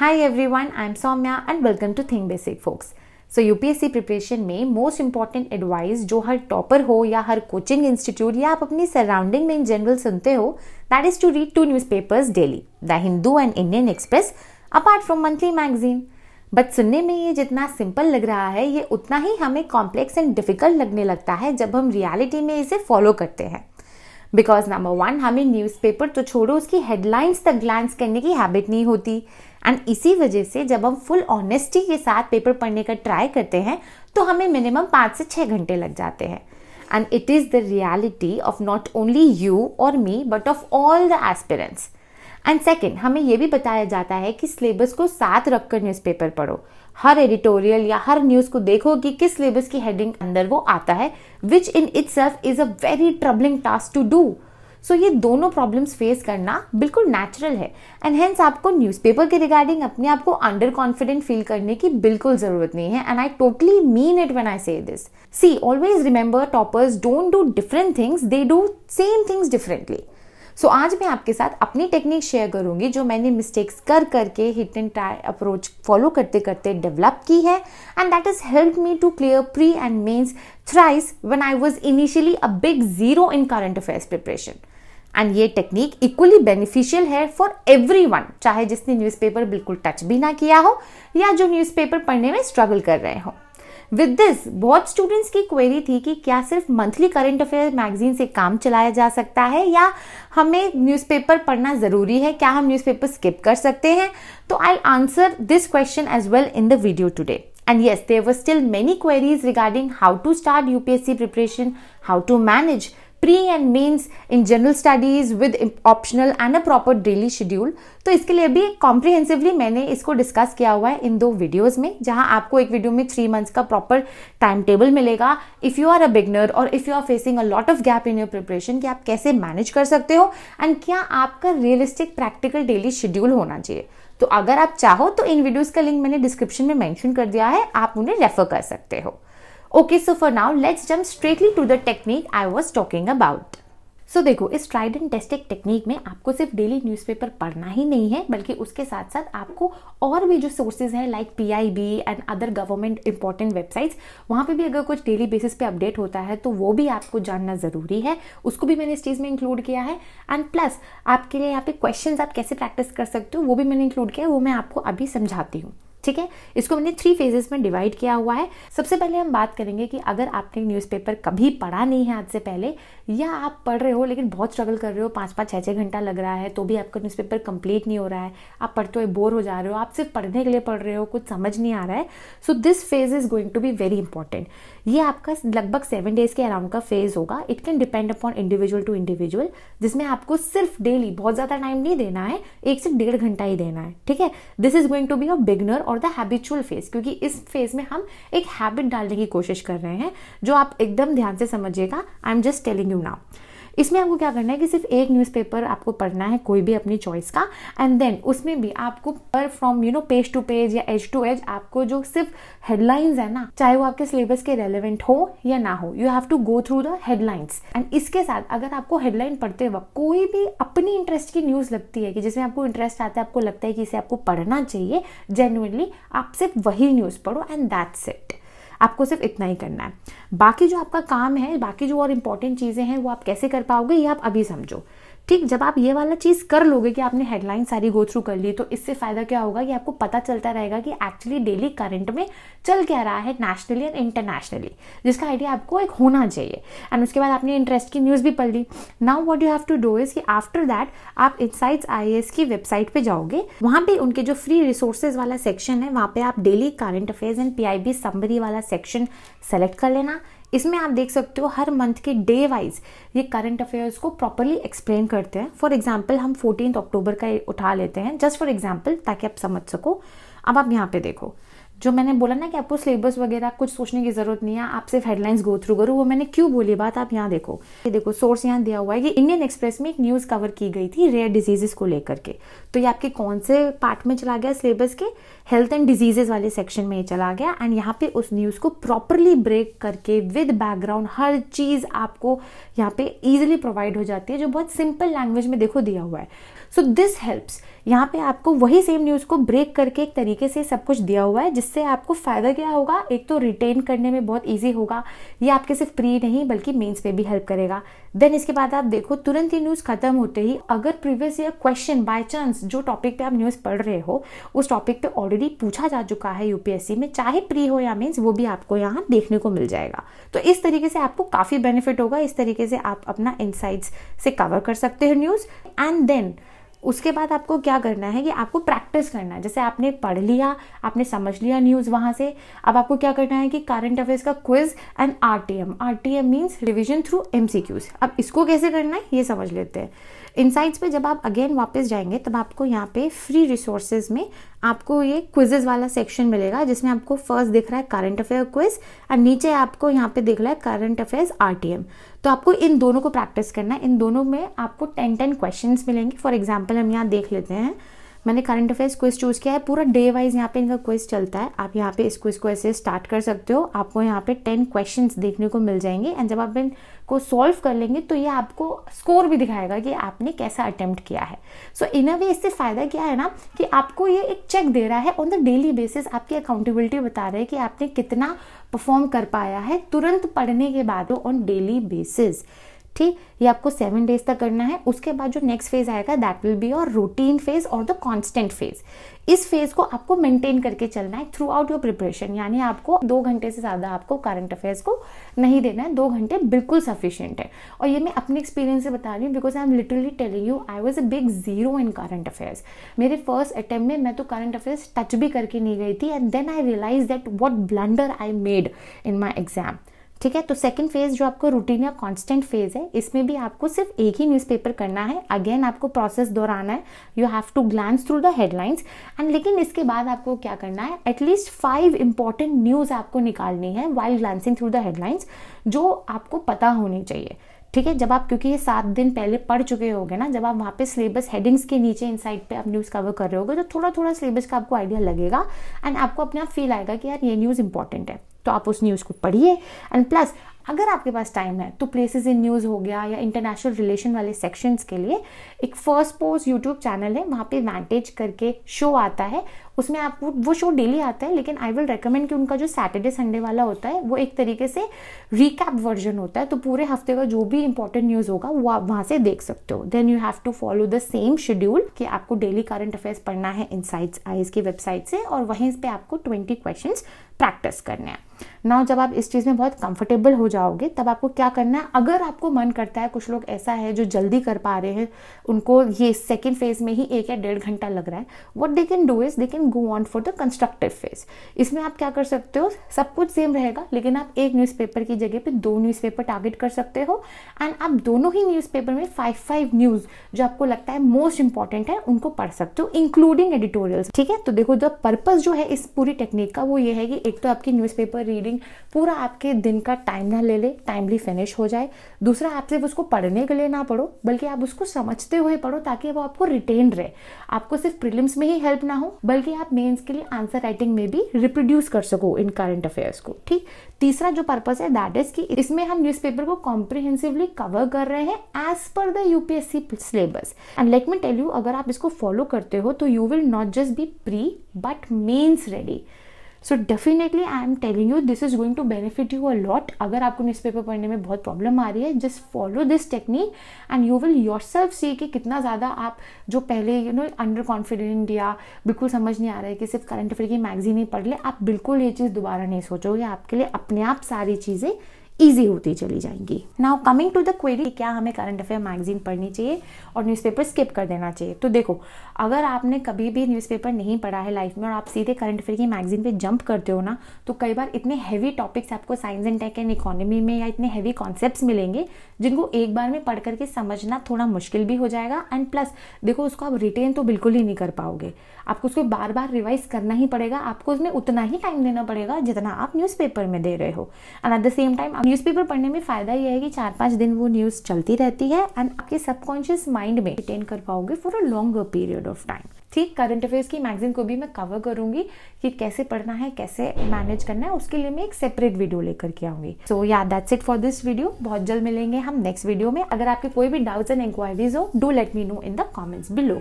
Hi everyone, I'm Soumya and welcome to Think Basic folks. So UPSC preparation में most important advice जो हर topper हो या हर coaching institute या आप अपनी सराउंडिंग में इन जनरल सुनते हो that is to read two newspapers daily the Hindu and Indian Express apart from monthly magazine but सुनने में ये जितना सिंपल लग रहा है ये उतना ही हमें कॉम्प्लेक्स एंड डिफिकल्ट लगने लगता है जब हम रियलिटी में इसे फॉलो करते हैं बिकॉज नंबर वन हमें न्यूज़पेपर तो छोड़ो उसकी हेडलाइंस तक ग्लांस करने की हैबिट नहीं होती एंड इसी वजह से जब हम फुल ऑनेस्टी के साथ पेपर पढ़ने का ट्राई करते हैं तो हमें मिनिमम पाँच से छः घंटे लग जाते हैं and it is the reality of not only you और me but of all the aspirants and second हमें यह भी बताया जाता है कि सिलेबस को साथ रखकर न्यूज़पेपर पढ़ो हर एडिटोरियल या हर न्यूज़ को देखो कि किस सिलेबस की हेडिंग अंदर वो आता है which in itself is a very troubling task to do so so, ये दोनों प्रॉब्लम्स फेस करना बिल्कुल नेचुरल है एंड हेंस आपको न्यूज़पेपर के रिगार्डिंग अपने आप को अंडर कॉन्फिडेंट फील करने की बिल्कुल ज़रूरत नहीं है and I totally mean it when I say this see always remember toppers don't do different things they do same things differently so so, आज मैं आपके साथ अपनी टेक्निक शेयर करूंगी जो मैंने मिस्टेक्स कर करके hit and trial approach follow करते करते डेवलप की है and that is help me to clear pre and mains thrice one I was initially a big zero in current affairs preparation and ये टेक्निक इक्वली बेनिफिशियल है for everyone चाहे जिसने newspaper बिल्कुल touch भी ना किया हो या जो न्यूज़पेपर पढ़ने में स्ट्रगल कर रहे हों विद दिस बहुत स्टूडेंट्स की क्वेरी थी कि क्या सिर्फ मंथली करंट अफेयर मैगजीन से काम चलाया जा सकता है या हमें न्यूज़पेपर पढ़ना ज़रूरी है क्या हम न्यूज़पेपर स्किप कर सकते हैं तो I answer this question as well in the video today and yes there still many queries regarding how to start UPSC preparation how to manage pre and mains in general studies with optional and a proper daily schedule तो इसके लिए भी comprehensively मैंने इसको discuss किया हुआ है इन दो वीडियोज में जहां आपको एक वीडियो में थ्री मंथ्स का प्रॉपर टाइम टेबल मिलेगा if you are a beginner और if you are facing a lot of gap in your preparation कि आप कैसे मैनेज कर सकते हो एंड क्या आपका रियलिस्टिक प्रैक्टिकल डेली शेड्यूल होना चाहिए तो अगर आप चाहो तो इन वीडियोज़ का लिंक मैंने डिस्क्रिप्शन में मैंशन कर दिया है आप उन्हें रेफर कर सकते हो Okay, so for now, let's jump straightly to the technique I was talking about. So so, देखो इस ट्राइड एंड टेस्टेक टेक्निक में आपको सिर्फ डेली न्यूज़पेपर पढ़ना ही नहीं है बल्कि उसके साथ साथ आपको और भी जो सोर्सेज हैं like PIB and other government important websites वहाँ पे भी अगर कुछ डेली बेसिस पे अपडेट होता है तो वो भी आपको जानना ज़रूरी है उसको भी मैंने इस चीज़ में इंक्लूड किया है एंड प्लस आपके लिए यहाँ पे क्वेश्चन आप कैसे प्रैक्टिस कर सकते हो वो भी मैंने इंक्लूड किया है वो मैं आपको अभी समझाती हूँ ठीक है इसको मैंने थ्री फेजेस में डिवाइड किया हुआ है सबसे पहले हम बात करेंगे कि अगर आपने न्यूज़पेपर कभी पढ़ा नहीं है आज से पहले या आप पढ़ रहे हो लेकिन बहुत स्ट्रगल कर रहे हो पाँच पाँच छः छः घंटा लग रहा है तो भी आपका न्यूज़पेपर कंप्लीट नहीं हो रहा है आप पढ़ते हुए बोर हो जा रहे हो आप सिर्फ पढ़ने के लिए पढ़ रहे हो कुछ समझ नहीं आ रहा है so this phase is going to be very important ये आपका लगभग सेवन डेज के अराउंड का फेज होगा it can depend upon individual to individual जिसमें आपको सिर्फ डेली बहुत ज़्यादा टाइम नहीं देना है एक से डेढ़ घंटा ही देना है ठीक है this is going to be a beginner और द हैबिचुअल फेज क्योंकि इस फेज में हम एक हैबिट डालने की कोशिश कर रहे हैं जो आप एकदम ध्यान से समझिएगा I am just telling you now इसमें आपको क्या करना है कि सिर्फ एक न्यूज़पेपर आपको पढ़ना है कोई भी अपनी चॉइस का एंड देन उसमें भी आपको पर from you know page to page या एज टू एज आपको जो सिर्फ हेडलाइंस है ना चाहे वो आपके सिलेबस के रेलिवेंट हो या ना हो you have to go through the headlines and इसके साथ अगर आपको हेडलाइन पढ़ते वक्त कोई भी अपनी इंटरेस्ट की न्यूज़ लगती है कि जिसमें आपको इंटरेस्ट आता है आपको लगता है कि इसे आपको पढ़ना चाहिए जेन्यूनली आप सिर्फ वही न्यूज़ पढ़ो एंड दैट्स इट आपको सिर्फ इतना ही करना है बाकी जो आपका काम है बाकी जो और इम्पॉर्टेंट चीज़ें हैं वो आप कैसे कर पाओगे ये आप अभी समझो ठीक जब आप ये वाला चीज़ कर लोगे कि आपने हेडलाइन सारी गो थ्रू कर ली तो इससे फ़ायदा क्या होगा कि आपको पता चलता रहेगा कि एक्चुअली डेली करंट में चल क्या रहा है नेशनली एंड इंटरनेशनली जिसका आइडिया आपको एक होना चाहिए एंड उसके बाद आपने इंटरेस्ट की न्यूज़ भी पढ़ ली now what you have to do is कि आफ्टर दैट आप इनसाइट्स आई की वेबसाइट पर जाओगे वहां पर उनके जो फ्री रिसोर्सेज वाला सेक्शन है वहां पर आप daily current affairs and P I summary वाला सेक्शन सेलेक्ट कर लेना इसमें आप देख सकते हो हर मंथ के डे वाइज ये करंट अफेयर्स को प्रॉपरली एक्सप्लेन करते हैं फॉर एग्जाम्पल हम फोर्टीन अक्टूबर का उठा लेते हैं जस्ट फॉर एग्जाम्पल ताकि आप समझ सको अब आप यहाँ पे देखो जो मैंने बोला ना कि आपको सिलेबस वगैरह कुछ सोचने की ज़रूरत नहीं है आप सिर्फ हेडलाइंस गो थ्रू करो वो मैंने क्यों बोली बात आप यहाँ देखो ये देखो सोर्स यहाँ दिया हुआ है कि इंडियन एक्सप्रेस में एक न्यूज़ कवर की गई थी रेयर डिजीजेस को लेकर के तो ये आपके कौन से पार्ट में चला गया सिलेबस के हेल्थ एंड डिजीजेस वाले सेक्शन में ये चला गया एंड यहाँ पे उस न्यूज़ को प्रॉपरली ब्रेक करके विद बैकग्राउंड हर चीज़ आपको यहाँ पे इजिली प्रोवाइड हो जाती है जो बहुत सिंपल लैंग्वेज में देखो दिया हुआ है सो दिस हेल्प्स यहाँ पे आपको वही सेम न्यूज़ को ब्रेक करके एक तरीके से सब कुछ दिया हुआ है जिससे आपको फ़ायदा क्या होगा एक तो रिटेन करने में बहुत ईजी होगा ये आपके सिर्फ प्री नहीं बल्कि मेंस में भी हेल्प करेगा देन इसके बाद आप देखो तुरंत ही न्यूज़ खत्म होते ही अगर previous year question by chance जो टॉपिक पे आप न्यूज़ पढ़ रहे हो उस टॉपिक पे ऑलरेडी पूछा जा चुका है यूपीएससी में चाहे प्री हो या मीन्स वो भी आपको यहाँ देखने को मिल जाएगा तो इस तरीके से आपको काफ़ी बेनिफिट होगा इस तरीके से आप अपना इनसाइट्स से कवर कर सकते हो न्यूज़ एंड देन उसके बाद आपको क्या करना है कि आपको प्रैक्टिस करना है जैसे आपने पढ़ लिया आपने समझ लिया न्यूज़ वहाँ से अब आपको क्या करना है कि करंट अफेयर्स का quiz and R T M R T M means revision through M C Qs अब इसको कैसे करना है ये समझ लेते हैं इनसाइट्स पे जब आप अगेन वापस जाएंगे तब आपको यहाँ पे फ्री रिसोर्सेज में आपको ये क्विजेज वाला सेक्शन मिलेगा जिसमें आपको फर्स्ट दिख रहा है करंट अफेयर क्विज और नीचे आपको यहाँ पे दिख रहा है current affairs R T M तो आपको इन दोनों को प्रैक्टिस करना है इन दोनों में आपको टेन टेन क्वेश्चन मिलेंगे फॉर एग्जाम्पल हम यहाँ देख लेते हैं मैंने करंट अफेयर्स क्विज चूज़ किया है पूरा डे वाइज यहाँ पे इनका क्विज चलता है आप यहाँ पे इस क्विज को ऐसे स्टार्ट कर सकते हो आपको यहाँ पे टेन क्वेश्चन देखने को मिल जाएंगे एंड जब आप इनको सॉल्व कर लेंगे तो ये आपको स्कोर भी दिखाएगा कि आपने कैसा अटेम्प्ट किया है सो इन अ वे इससे फ़ायदा क्या है ना कि आपको ये एक चेक दे रहा है ऑन द डेली बेसिस आपकी अकाउंटेबिलिटी बता रहे हैं कि आपने कितना परफॉर्म कर पाया है तुरंत पढ़ने के बाद ऑन डेली बेसिस ठीक ये आपको सेवन डेज तक करना है उसके बाद जो नेक्स्ट फेज आएगा that will be your routine phase और द कांस्टेंट फेज इस फेज को आपको मेंटेन करके चलना है थ्रू आउट योर प्रिपरेशन यानी आपको दो घंटे से ज़्यादा आपको करंट अफेयर्स को नहीं देना है दो घंटे बिल्कुल सफिशियंट है और ये मैं अपने एक्सपीरियंस से बता रही हूँ because I am literally telling you I was a big zero in current affairs मेरे फर्स्ट अटेम्प्ट में मैं तो करंट अफेयर्स टच भी करके नहीं गई थी and then I realise that what blunder I made in my exam ठीक है तो सेकंड फेज जो आपको रूटीन या कांस्टेंट फेज है इसमें भी आपको सिर्फ एक ही न्यूज़पेपर करना है अगेन आपको प्रोसेस दोहराना है you have to glance through the headlines and लेकिन इसके बाद आपको क्या करना है एटलीस्ट फाइव इंपॉर्टेंट न्यूज़ आपको निकालनी है while glancing through the headlines जो आपको पता होनी चाहिए ठीक है जब आप क्योंकि ये सात दिन पहले पढ़ चुके होंगे ना जब आप वहाँ पे सिलेबस हेडिंग्स के नीचे इन साइड पर आप न्यूज़ कवर कर रहे होगे तो थोड़ा थोड़ा सिलेबस का आपको आइडिया लगेगा एंड आपको अपने आप फील आएगा कि यार ये न्यूज़ इंपॉर्टेंट है तो आप उस न्यूज़ को पढ़िए एंड प्लस अगर आपके पास टाइम है तो प्लेसेस इन न्यूज़ हो गया या इंटरनेशनल रिलेशन वाले सेक्शंस के लिए एक फर्स्ट पोस्ट यूट्यूब चैनल है वहाँ पे वैंटेज करके शो आता है उसमें आप वो शो डेली आता है लेकिन आई विल रिकमेंड कि उनका जो सैटरडे संडे वाला होता है वो एक तरीके से रिकैप वर्जन होता है तो पूरे हफ्ते का जो भी इंपॉर्टेंट न्यूज़ होगा वो आप वहाँ से देख सकते हो then you have to follow the same schedule कि आपको डेली करंट अफेयर्स पढ़ना है इन इनसाइट्स आईज की वेबसाइट से और वहीं पर आपको ट्वेंटी क्वेश्चन प्रैक्टिस करने हैं नाउ जब आप इस चीज़ में बहुत कंफर्टेबल हो जाओ जाओगे तब आपको क्या करना है अगर आपको मन करता है कुछ लोग ऐसा है जो जल्दी कर पा रहे हैं उनको ये सेकेंड फेज़ में ही एक या डेढ़ घंटा लग रहा है what they can do is they can go on for the constructive phase इसमें आप क्या कर सकते हो सब कुछ सेम रहेगा लेकिन आप एक न्यूज़पेपर की जगह पर दो न्यूज़पेपर टारगेट कर सकते हो एंड आप दोनों ही न्यूज़पेपर में फाइव फाइव न्यूज़ जो आपको लगता है मोस्ट इंपॉर्टेंट है उनको पढ़ सकते हो इंक्लूडिंग एडिटोरियल्स ठीक है तो देखो द पर्पज़ जो है इस पूरी टेक्निक का वो ये है कि एक तो आपकी न्यूज़पेपर रीडिंग पूरा आपके दिन का टाइम ना ले ले टाइमली फिनिश हो जाए दूसरा आप सिर्फ उसको पढ़ने के लिए ना पढ़ो बल्कि आप उसको समझते हुए पढ़ो ताकि वो आपको रिटेन रहे आपको सिर्फ प्रिलिम्स में ही हेल्प ना हो बल्कि आप मेन्स के लिए आंसर राइटिंग में भी रिप्रोड्यूस कर सको इन करंट अफेयर्स को ठीक तीसरा जो पर्पज है दैट इज कि इसमें हम न्यूज़पेपर को कॉम्प्रिहेंसिवली कवर कर रहे हैं as per the UPSC syllabus and let me tell you अगर आप इसको फॉलो करते हो तो you will not just be pre but mains ready so definitely I am telling you this is going to benefit you a lot अगर आपको news paper पढ़ने में बहुत प्रॉब्लम आ रही है just follow this technique and you will yourself see कि कितना ज़्यादा आप जो पहले यू नो अंडर कॉन्फिडेंट या बिल्कुल समझ नहीं आ रहा है कि सिर्फ करंट अफेयर की मैगजीन ही पढ़ ले आप बिल्कुल ये चीज़ दोबारा नहीं सोचोगे आपके लिए अपने आप सारी चीज़ें ईजी होती चली जाएंगी now coming to the query क्या हमें करंट अफेयर मैगजीन पढ़नी चाहिए और न्यूज़पेपर स्किप कर देना चाहिए तो देखो अगर आपने कभी भी न्यूज़पेपर नहीं पढ़ा है लाइफ में और आप सीधे करंट अफेयर की मैगजीन पे जंप करते हो ना तो कई बार इतने हैवी टॉपिक्स आपको science and tech and economy में या इतने हैवी कॉन्सेप्ट मिलेंगे जिनको एक बार में पढ़ करके समझना थोड़ा मुश्किल भी हो जाएगा एंड प्लस देखो उसको आप रिटेन तो बिल्कुल ही नहीं कर पाओगे आपको उसको बार बार रिवाइज करना ही पड़ेगा आपको उसमें उतना ही टाइम देना पड़ेगा जितना आप न्यूज़पेपर में दे रहे हो and at the same time newspaper पढ़ने में फ़ायदा यह है कि चार पाँच दिन वो न्यूज़ चलती रहती है एंड आपके सबकॉन्शियस माइंड में रिटेन कर पाओगे for a longer period of time ठीक करंट अफेयर्स की मैगजीन को भी मैं कवर करूंगी कि कैसे पढ़ना है कैसे मैनेज करना है उसके लिए मैं एक सेपरेट वीडियो लेकर के आऊंगी so yeah that's it for this video बहुत जल्द मिलेंगे हम नेक्स्ट वीडियो में अगर आपके कोई भी डाउट्स एंड इंक्वायरीज हो do let me know in the comments below